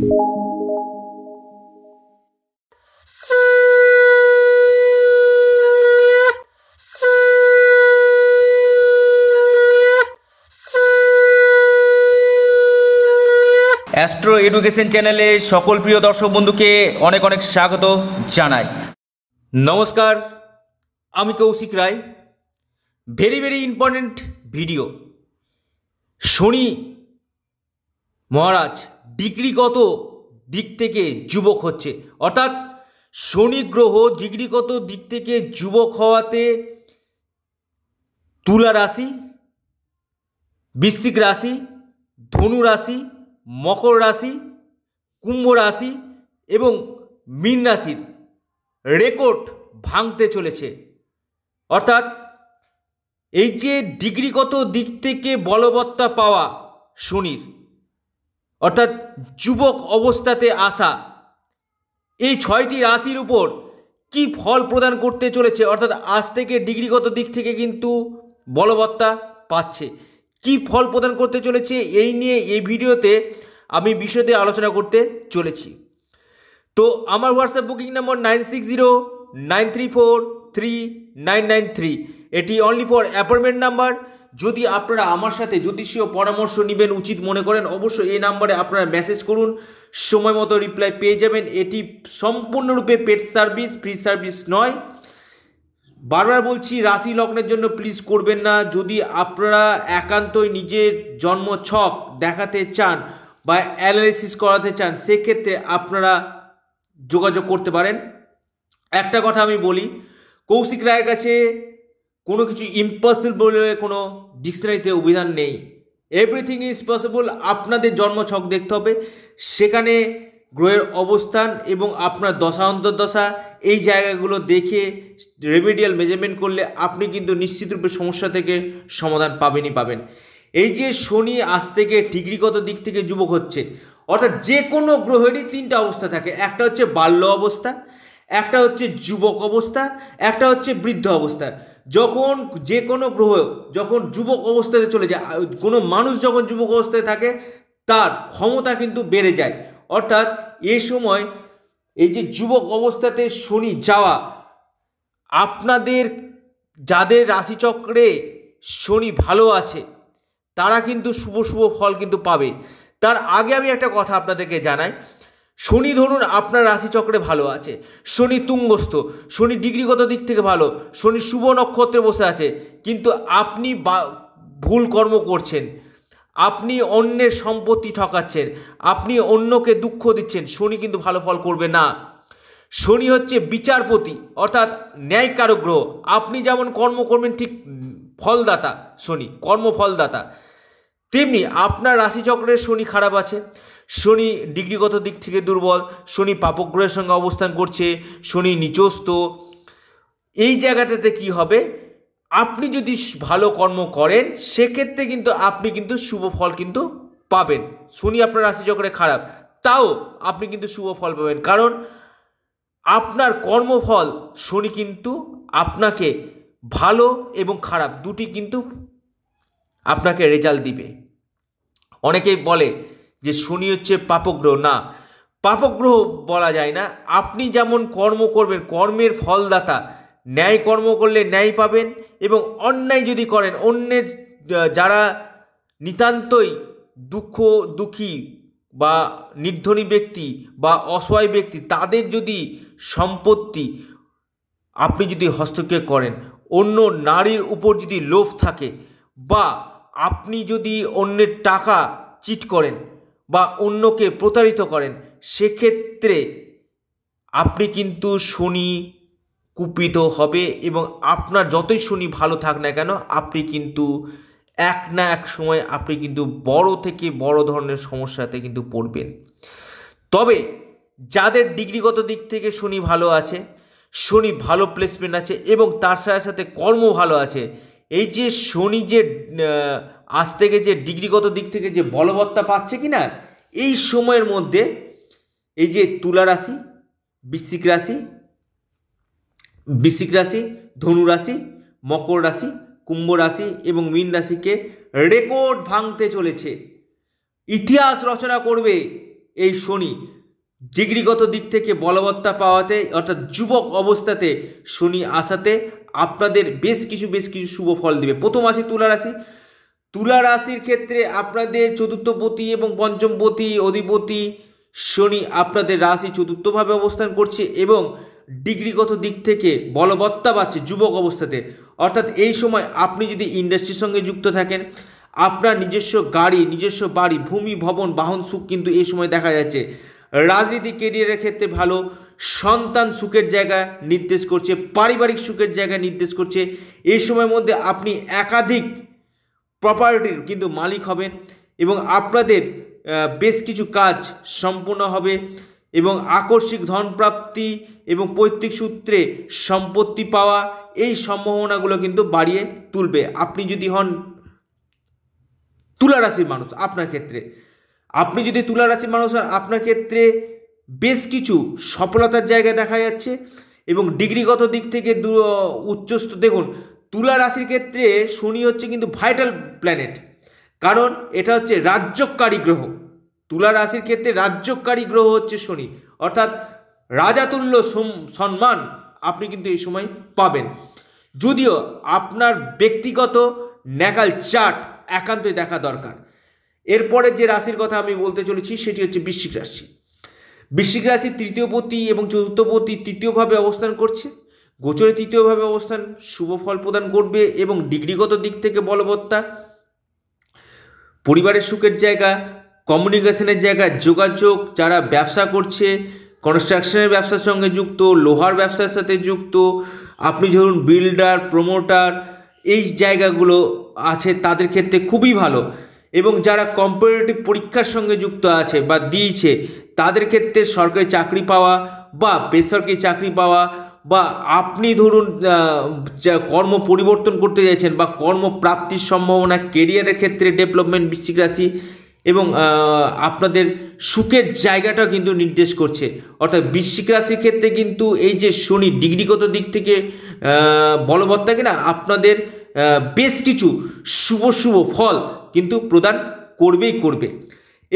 astro education চ্যানেলে সকল প্রিয় দর্শক বন্ধুকে অনেক অনেক স্বাগত জানাই নমস্কার আমি Koushik Roy very very important video Shani Maharaj ডিগ্রিগত দিক থেকে যুবক হচ্ছে অর্থাৎ শনি গ্রহ ডিগ্রিগত দিক থেকে যুবক হওয়াতে তুলা রাশি বৃশ্চিক রাশি ধনু রাশি মকর রাশি কুম্ভ রাশি এবং মীন রাশির রেকর্ড ভাঙতে চলেছে অর্থাৎ এই যে ডিগ্রিগত দিক থেকে বলবত্তা পাওয়া শনির অর্থাৎ যুবক অবস্থাতে আসা এই ছয়টি রাশির উপর কি ফল প্রদান করতে চলেছে অর্থাৎ আজ থেকে ডিগ্রিগত দিক থেকে কিন্তু বলবত্তা পাচ্ছে কি ফল প্রদান করতে চলেছে এই নিয়ে এই ভিডিওতে আমি বিষয়তে আলোচনা করতে চলেছি তো আমার WhatsApp booking number nine six zero nine three four three nine nine three এটি অনলি ফর অ্যাপয়েন্টমেন্ট নাম্বার যদি আপনারা আমার সাথে জ্যোতিষীয় পরামর্শ নেবেন উচিত মনে করেন অবশ্যই এই নাম্বারে আপনারা মেসেজ করুন সময় মতো রিপ্লাই পেয়ে যাবেন এটি সম্পূর্ণরূপে পেড সার্ভিস ফ্রি সার্ভিস নয় বারবার বলছি রাশি লগ্নের জন্য প্লিজ করবেন না যদি আপনারা একান্তই নিজের জন্ম ছক দেখাতে চান বা অ্যানালিসিস করাতে চান সেক্ষেত্রে আপনারা যোগাযোগ করতে পারেন একটা কথা আমি বলি কৌশিক রায়ের কাছে কোনো কিছু ইম্পসিবল বলে কোনো ডিকশনারিতে অভিধান নেই এভরিথিং ইজ পসিবল আপনাদের জন্মছক দেখতে হবে সেখানে গ্রহের অবস্থান এবং আপনার দশা অন্তর্দশা এই জায়গাগুলো দেখে রেমিডিয়াল মেজারমেন্ট করলে আপনি কিন্তু নিশ্চিতরূপে সমস্যা থেকে সমাধান পাবেনই পাবেন এই যে শনি আজ থেকে ডিগ্রিগত দিক থেকে যুবক হচ্ছে অর্থাৎ যে কোনো গ্রহেরই তিনটা অবস্থা থাকে একটা হচ্ছে বাল্য অবস্থা একটা হচ্ছে যুবক অবস্থা একটা হচ্ছে বৃদ্ধ অবস্থা যখন যে কোনো গ্রহ যখন যুবক অবস্থাতে চলে যায় কোনো মানুষ যখন যুবক অবস্থায় থাকে তার ক্ষমতা কিন্তু বেড়ে যায় অর্থাৎ এ সময় এই যে যুবক অবস্থাতে শনি যাওয়া আপনাদের যাদের রাশিচক্রে শনি ভালো আছে তারা কিন্তু শুভ শুভ ফল কিন্তু পাবে তার আগে আমি একটা কথা আপনাদেরকে জানাই শনি ধরুন আপনার রাশিচক্রে ভালো আছে শনি তুঙ্গস্থ শনি ডিগ্রিগত দিক থেকে ভালো শনি শুভ নক্ষত্রে বসে আছে কিন্তু আপনি ভুল কর্ম করছেন আপনি অন্যের সম্পত্তি ঠকাচ্ছেন আপনি অন্যকে দুঃখ দিচ্ছেন শনি কিন্তু ভালো ফল করবে না শনি হচ্ছে বিচারপতি অর্থাৎ ন্যায় গ্রহ আপনি যেমন কর্ম করবেন ঠিক ফলদাতা শনি কর্মফলদাতা তেমনি আপনার রাশিচক্রের শনি খারাপ আছে শনি ডিগ্রিগত দিক থেকে দুর্বল শনি পাপগ্রহের সঙ্গে অবস্থান করছে শনি নিচস্ত এই জায়গাটাতে কি হবে আপনি যদি ভালো কর্ম করেন সেক্ষেত্রে কিন্তু আপনি কিন্তু শুভ ফল কিন্তু পাবেন শনি আপনার রাশিচক্রে খারাপ তাও আপনি কিন্তু শুভ ফল পাবেন কারণ আপনার কর্মফল শনি কিন্তু আপনাকে ভালো এবং খারাপ দুটি কিন্তু আপনাকে রেজাল্ট দিবে অনেকেই বলে যে শনি হচ্ছে পাপগ্রহ না পাপগ্রহ বলা যায় না আপনি যেমন কর্ম করবেন কর্মের ফলদাতা ন্যায় কর্ম করলে ন্যায় পাবেন এবং অন্যায় যদি করেন অন্যের যারা নিতান্তই দুঃখ দুঃখী বা নির্ধনী ব্যক্তি বা অসহায় ব্যক্তি তাদের যদি সম্পত্তি আপনি যদি হস্তক্ষেপ করেন অন্য নারীর উপর যদি লোভ থাকে বা আপনি যদি অন্যের টাকা চিট করেন বা অন্যকে প্রতারিত করেন সেক্ষেত্রে আপনি কিন্তু শনি কুপিত হবে এবং আপনার যতই শনি ভালো থাক না কেন আপনি কিন্তু এক না এক সময় আপনি কিন্তু বড় থেকে বড় ধরনের সমস্যাতে কিন্তু পড়বেন তবে যাদের ডিগ্রিগত দিক থেকে শনি ভালো আছে শনি ভালো প্লেসমেন্ট আছে এবং তার সাথে সাথে কর্ম ভালো আছে এই যে শনি যে আজ থেকে যে ডিগ্রিগত দিক থেকে যে বলবত্তা পাচ্ছে কি না এই সময়ের মধ্যে এই যে তুলা রাশি বৃশ্চিক রাশি বৃশ্চিক রাশি ধনু রাশি মকর রাশি কুম্ভ রাশি এবং মীন রাশিকে রেকর্ড ভাঙতে চলেছে ইতিহাস রচনা করবে এই শনি ডিগ্রিগত দিক থেকে বলবত্তা পাওয়াতে অর্থাৎ যুবক অবস্থাতে শনি আসাতে আপনাদের বেশ কিছু বেশ কিছু শুভ ফল দেবে প্রথম আসি তুলা রাশি তুলা রাশির ক্ষেত্রে আপনাদের চতুর্থপতি এবং পঞ্চমপতি অধিপতি শনি আপনাদের রাশি চতুর্থভাবে অবস্থান করছে এবং ডিগ্রিগত দিক থেকে বলবত্তা পাচ্ছে যুবক অবস্থাতে অর্থাৎ এই সময় আপনি যদি ইন্ডাস্ট্রির সঙ্গে যুক্ত থাকেন আপনার নিজস্ব গাড়ি নিজস্ব বাড়ি ভূমি ভবন বাহন সুখ কিন্তু এই সময় দেখা যাচ্ছে রাজনীতি কেরিয়ারের ক্ষেত্রে ভালো সন্তান সুখের জায়গা নির্দেশ করছে পারিবারিক সুখের জায়গা নির্দেশ করছে এই সময়ের মধ্যে আপনি একাধিক প্রপার্টির কিন্তু মালিক হবেন এবং আপনাদের বেশ কিছু কাজ সম্পূর্ণ হবে এবং আকস্মিক ধনপ্রাপ্তি এবং পৈতৃক সূত্রে সম্পত্তি পাওয়া এই সম্ভাবনাগুলো কিন্তু বাড়িয়ে তুলবে আপনি যদি হন তুলারাশির মানুষ আপনার ক্ষেত্রে আপনি যদি তুলারাশির মানুষ হন আপনার ক্ষেত্রে বেশ কিছু সফলতার জায়গায় দেখা যাচ্ছে এবং ডিগ্রিগত দিক থেকে দূর উচ্চস্ত দেখুন তুলা রাশির ক্ষেত্রে শনি হচ্ছে কিন্তু ভাইটাল প্ল্যানেট কারণ এটা হচ্ছে রাজ্যকারী গ্রহ তুলা রাশির ক্ষেত্রে রাজ্যকারী গ্রহ হচ্ছে শনি অর্থাৎ রাজাতুল্য সম্মান আপনি কিন্তু এই সময় পাবেন যদিও আপনার ব্যক্তিগত ন্যাকাল চার্ট একান্তই দেখা দরকার এরপরে যে রাশির কথা আমি বলতে চলেছি সেটি হচ্ছে বৃশ্চিক রাশি বৃশ্চিক রাশির তৃতীয়পতি এবং চতুর্থপতি তৃতীয়ভাবে অবস্থান করছে গোচরে তৃতীয়ভাবে অবস্থান শুভ ফল প্রদান করবে এবং ডিগ্রিগত দিক থেকে বলবত্তা পরিবারের সুখের জায়গা কমিউনিকেশনের জায়গা যোগাযোগ যারা ব্যবসা করছে কনস্ট্রাকশনের ব্যবসার সঙ্গে যুক্ত লোহার ব্যবসার সাথে যুক্ত আপনি ধরুন বিল্ডার প্রমোটার এই জায়গাগুলো আছে তাদের ক্ষেত্রে খুবই ভালো এবং যারা কম্পিটিটিভ পরীক্ষার সঙ্গে যুক্ত আছে বা দিয়েছে তাদের ক্ষেত্রে সরকারি চাকরি পাওয়া বা বেসরকারি চাকরি পাওয়া বা আপনি ধরুন কর্ম পরিবর্তন করতে চাইছেন বা কর্মপ্রাপ্তির সম্ভাবনা কেরিয়ারের ক্ষেত্রে ডেভেলপমেন্ট বৃশ্চিক রাশি এবং আপনাদের সুখের জায়গাটাও কিন্তু নির্দেশ করছে অর্থাৎ বৃশ্চিক রাশির ক্ষেত্রে কিন্তু এই যে শনি ডিগ্রিগত দিক থেকে বলবৎ থাকে না আপনাদের বেশ কিছু শুভ শুভ ফল কিন্তু প্রদান করবেই করবে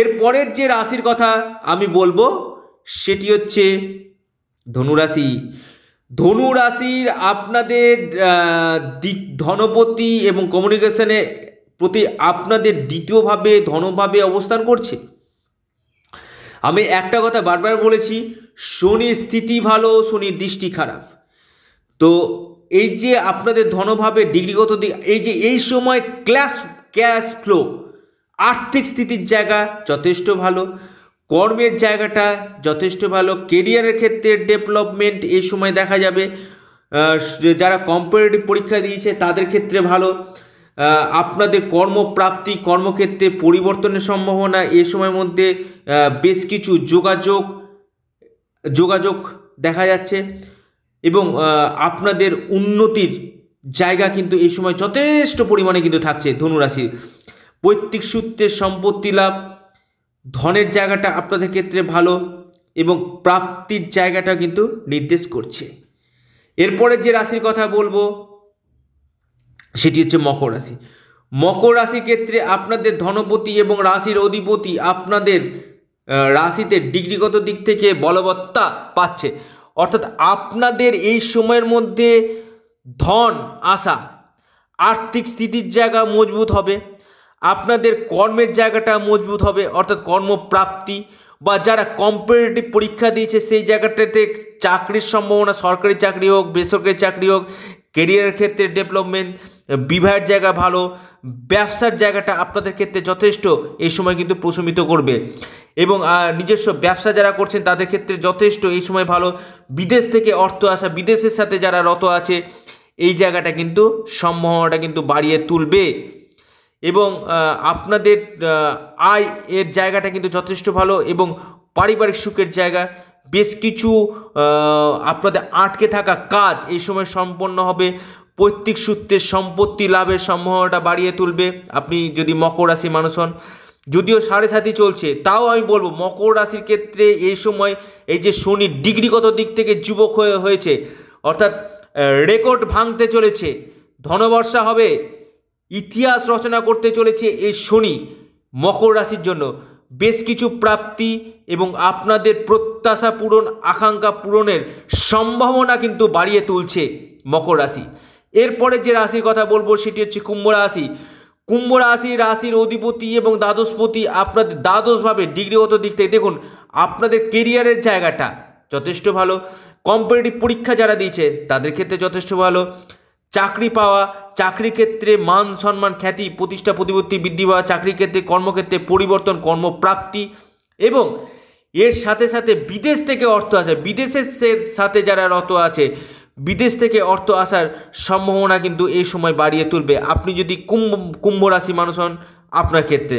এর পরের যে রাশির কথা আমি বলবো সেটি হচ্ছে ধনুরাশি ধনু রাশির আপনাদের দিক ধনপতি এবং কমিউনিকেশনে প্রতি আপনাদের দ্বিতীয়ভাবে ধনভাবে অবস্থান করছে আমি একটা কথা বারবার বলেছি শনির স্থিতি ভালো শনির দৃষ্টি খারাপ তো এই যে আপনাদের ধনভাবে ডিগ্রিগত দিক এই যে এই সময় ক্লাস ক্যাশ ফ্লো আর্থিক স্থিতির জায়গা যথেষ্ট ভালো কর্মের জায়গাটা যথেষ্ট ভালো কেরিয়ারের ক্ষেত্রে ডেভেলপমেন্ট এই সময় দেখা যাবে যারা কম্পিটিটিভ পরীক্ষা দিয়েছে তাদের ক্ষেত্রে ভালো আপনাদের কর্মপ্রাপ্তি কর্মক্ষেত্রে পরিবর্তনের সম্ভাবনা এ সময়ের মধ্যে বেশ কিছু যোগাযোগ যোগাযোগ দেখা যাচ্ছে এবং আপনাদের উন্নতির জায়গা কিন্তু এই সময় যথেষ্ট পরিমাণে কিন্তু থাকছে ধনুরাশির পৈতৃক সূত্রের সম্পত্তি লাভ ধনের জায়গাটা আপনাদের ক্ষেত্রে ভালো এবং প্রাপ্তির জায়গাটা কিন্তু নির্দেশ করছে এরপরে যে রাশির কথা বলবো সেটি হচ্ছে মকর রাশি মকর রাশির ক্ষেত্রে আপনাদের ধনপতি এবং রাশির অধিপতি আপনাদের রাশিতে ডিগ্রিগত দিক থেকে বলবত্তা পাচ্ছে অর্থাৎ আপনাদের এই সময়ের মধ্যে ধন আশা আর্থিক স্থিতির জায়গা মজবুত হবে আপনাদের কর্মের জায়গাটা মজবুত হবে অর্থাৎ কর্মপ্রাপ্তি বা যারা কম্পিটিটিভ পরীক্ষা দিয়েছে সেই জায়গাটাতে চাকরির সম্ভাবনা সরকারি চাকরি হোক বেসরকারি চাকরি হোক কেরিয়ারের ক্ষেত্রে ডেভেলপমেন্ট বিবাহের জায়গা ভালো ব্যবসার জায়গাটা আপনাদের ক্ষেত্রে যথেষ্ট এই সময় কিন্তু প্রশমিত করবে এবং নিজস্ব ব্যবসা যারা করছেন তাদের ক্ষেত্রে যথেষ্ট এই সময় ভালো বিদেশ থেকে অর্থ আসা বিদেশের সাথে যারা রত আছে এই জায়গাটা কিন্তু সম্ভাবনাটা কিন্তু বাড়িয়ে তুলবে এবং আপনাদের আয় এর জায়গাটা কিন্তু যথেষ্ট ভালো এবং পারিবারিক সুখের জায়গা বেশ কিছু আপনাদের আটকে থাকা কাজ এই সময় সম্পন্ন হবে পৈতৃক সূত্রে সম্পত্তি লাভের সম্ভাবনাটা বাড়িয়ে তুলবে আপনি যদি মকর রাশি মানুষ হন যদিও সাড়ে সাতই চলছে তাও আমি বলবো মকর রাশির ক্ষেত্রে এই সময় এই যে শনি ডিগ্রিগত দিক থেকে যুবক হয়ে হয়েছে অর্থাৎ রেকর্ড ভাঙতে চলেছে ধনবর্ষা হবে ইতিহাস রচনা করতে চলেছে এই শনি মকর রাশির জন্য বেশ কিছু প্রাপ্তি এবং আপনাদের প্রত্যাশা পূরণ আকাঙ্ক্ষা পূরণের সম্ভাবনা কিন্তু বাড়িয়ে তুলছে মকর রাশি এরপরে যে রাশির কথা বলবো সেটি হচ্ছে কুম্ভ রাশি কুম্ভ রাশি রাশির অধিপতি এবং দ্বাদশপতি আপনাদের দ্বাদশভাবে ডিগ্রিগত দিক থেকে দেখুন আপনাদের কেরিয়ারের জায়গাটা যথেষ্ট ভালো কম্পিটিটিভ পরীক্ষা যারা দিয়েছে তাদের ক্ষেত্রে যথেষ্ট ভালো চাকরি পাওয়া চাকরি ক্ষেত্রে মান সম্মান খ্যাতি প্রতিষ্ঠা প্রতিপত্তি বৃদ্ধি পাওয়া চাকরি ক্ষেত্রে কর্মক্ষেত্রে পরিবর্তন কর্মপ্রাপ্তি এবং এর সাথে সাথে বিদেশ থেকে অর্থ আসা বিদেশের সাথে যারা রত আছে বিদেশ থেকে অর্থ আসার সম্ভাবনা কিন্তু এই সময় বাড়িয়ে তুলবে আপনি যদি কুম্ভ কুম্ভ রাশি মানুষ হন আপনার ক্ষেত্রে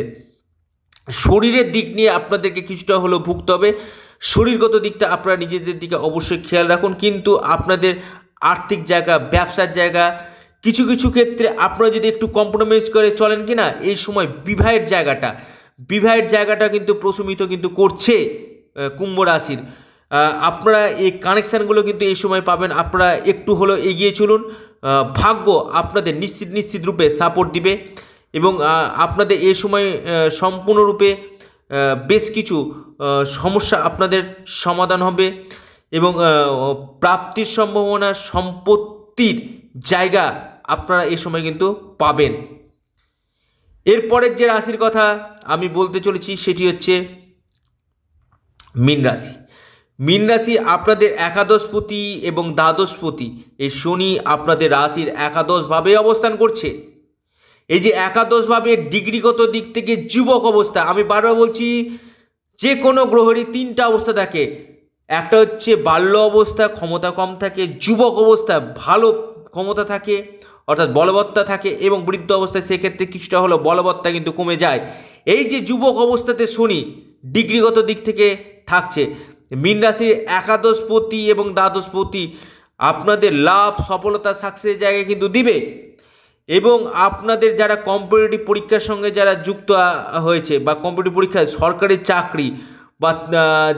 শরীরের দিক নিয়ে আপনাদেরকে কিছুটা হলেও ভুগতে হবে শরীরগত দিকটা আপনারা নিজেদের দিকে অবশ্যই খেয়াল রাখুন কিন্তু আপনাদের আর্থিক জায়গা ব্যবসার জায়গা কিছু কিছু ক্ষেত্রে আপনারা যদি একটু কম্প্রোমাইজ করে চলেন কি না এই সময় বিবাহের জায়গাটা বিবাহের জায়গাটা কিন্তু প্রশমিত কিন্তু করছে কুম্ভ রাশির আপনারা এই কানেকশানগুলো কিন্তু এই সময় পাবেন আপনারা একটু হলেও এগিয়ে চলুন ভাগ্য আপনাদের নিশ্চিত নিশ্চিত রূপে সাপোর্ট দিবে এবং আপনাদের এই সময় সম্পূর্ণরূপে বেশ কিছু সমস্যা আপনাদের সমাধান হবে এবং প্রাপ্তির সম্ভাবনা সম্পত্তির জায়গা আপনারা এ সময় কিন্তু পাবেন এরপরের যে রাশির কথা আমি বলতে চলেছি সেটি হচ্ছে মীন রাশি মীন রাশি আপনাদের একাদশপতি এবং দ্বাদশপতি এই শনি আপনাদের রাশির একাদশভাবে অবস্থান করছে এই যে একাদশভাবে ডিগ্রিগত দিক থেকে যুবক অবস্থা আমি বারবার বলছি যে কোনো গ্রহেরই তিনটা অবস্থা থাকে একটা হচ্ছে বাল্য অবস্থা ক্ষমতা কম থাকে যুবক অবস্থা ভালো ক্ষমতা থাকে অর্থাৎ বলবত্তা থাকে এবং বৃদ্ধ অবস্থায় সেক্ষেত্রে কিছুটা হলো বলবত্তা কিন্তু কমে যায় এই যে যুবক অবস্থাতে শনি ডিগ্রিগত দিক থেকে থাকছে মীন রাশির একাদশপতি এবং দ্বাদশপতি আপনাদের লাভ সফলতা সাকসেসের জায়গায় কিন্তু দিবে এবং আপনাদের যারা কম্পিটিটিভ পরীক্ষার সঙ্গে যারা যুক্ত হয়েছে বা কম্পিটিটিভ পরীক্ষায় সরকারি চাকরি বা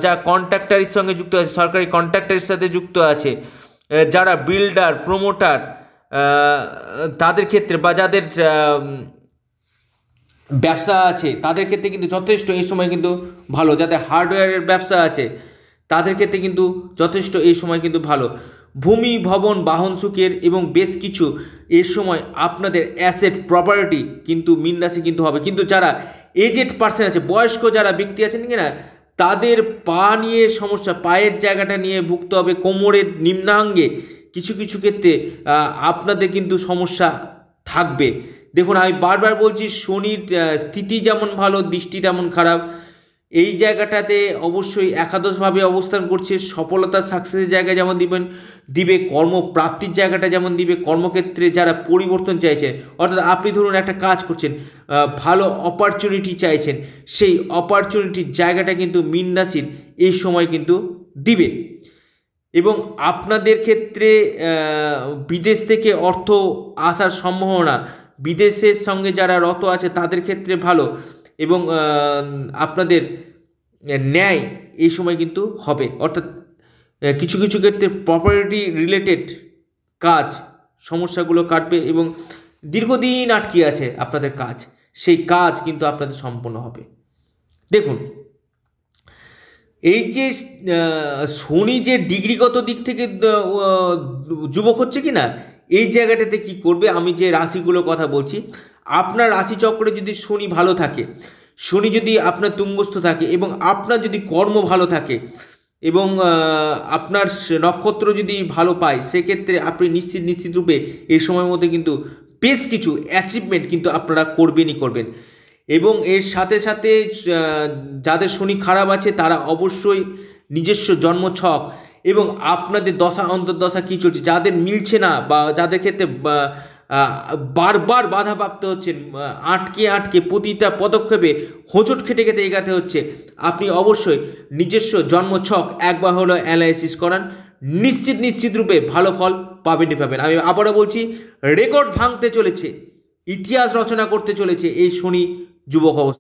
যা কন্ট্রাক্টারের সঙ্গে যুক্ত আছে সরকারি কন্ট্রাক্টারের সাথে যুক্ত আছে যারা বিল্ডার প্রমোটার তাদের ক্ষেত্রে বা যাদের ব্যবসা আছে তাদের ক্ষেত্রে কিন্তু যথেষ্ট এই সময় কিন্তু ভালো যাদের হার্ডওয়্যারের ব্যবসা আছে তাদের ক্ষেত্রে কিন্তু যথেষ্ট এই সময় কিন্তু ভালো ভূমি ভবন বাহন সুখের এবং বেশ কিছু এর সময় আপনাদের অ্যাসেট প্রপার্টি কিন্তু মিন রাশি কিন্তু হবে কিন্তু যারা এজেড পার্সন আছে বয়স্ক যারা ব্যক্তি আছেন কিনা তাদের পা নিয়ে সমস্যা পায়ের জায়গাটা নিয়ে ভুগতে হবে কোমরের নিম্নাঙ্গে কিছু কিছু ক্ষেত্রে আপনাদের কিন্তু সমস্যা থাকবে দেখুন আমি বারবার বলছি শনির স্থিতি যেমন ভালো দৃষ্টি তেমন খারাপ এই জায়গাটাতে অবশ্যই একাদশভাবে অবস্থান করছে সফলতা সাকসেসের জায়গায় যেমন দিবেন দিবে কর্মপ্রাপ্তির জায়গাটা যেমন দিবে কর্মক্ষেত্রে যারা পরিবর্তন চাইছেন অর্থাৎ আপনি ধরুন একটা কাজ করছেন ভালো অপরচুনিটি চাইছেন সেই অপরচুনিটির জায়গাটা কিন্তু মিন রাশির এই সময় কিন্তু দিবে এবং আপনাদের ক্ষেত্রে বিদেশ থেকে অর্থ আসার সম্ভাবনা বিদেশের সঙ্গে যারা রত আছে তাদের ক্ষেত্রে ভালো এবং আপনাদের ন্যায় এই সময় কিন্তু হবে অর্থাৎ কিছু কিছু ক্ষেত্রে প্রপার্টি রিলেটেড কাজ সমস্যাগুলো কাটবে এবং দীর্ঘদিন আটকে আছে আপনাদের কাজ সেই কাজ কিন্তু আপনাদের সম্পন্ন হবে দেখুন এই যে শনি যে ডিগ্রিগত দিক থেকে যুবক হচ্ছে কি না এই জায়গাটাতে কি করবে আমি যে রাশিগুলো কথা বলছি আপনার রাশিচক্রে যদি শনি ভালো থাকে শনি যদি আপনার তুঙ্গস্থ থাকে এবং আপনার যদি কর্ম ভালো থাকে এবং আপনার নক্ষত্র যদি ভালো পায় সেক্ষেত্রে আপনি নিশ্চিত নিশ্চিত রূপে এই সময়ের মধ্যে কিন্তু বেশ কিছু অ্যাচিভমেন্ট কিন্তু আপনারা করবেনই করবেন এবং এর সাথে সাথে যাদের শনি খারাপ আছে তারা অবশ্যই নিজস্ব জন্ম ছক এবং আপনাদের দশা অন্তর্দশা কী চলছে যাদের মিলছে না বা যাদের ক্ষেত্রে বারবার বাধাপ্রাপ্ত হচ্ছেন আটকে আটকে প্রতিটা পদক্ষেপে হোঁচট খেটে খেতে এগাতে হচ্ছে আপনি অবশ্যই নিজস্ব জন্ম ছক একবার হলো অ্যানালাইসিস করান নিশ্চিত নিশ্চিত রূপে ভালো ফল পাবেনই পাবেন আমি আবারও বলছি রেকর্ড ভাঙতে চলেছে ইতিহাস রচনা করতে চলেছে এই শনি যুবক অবস্থা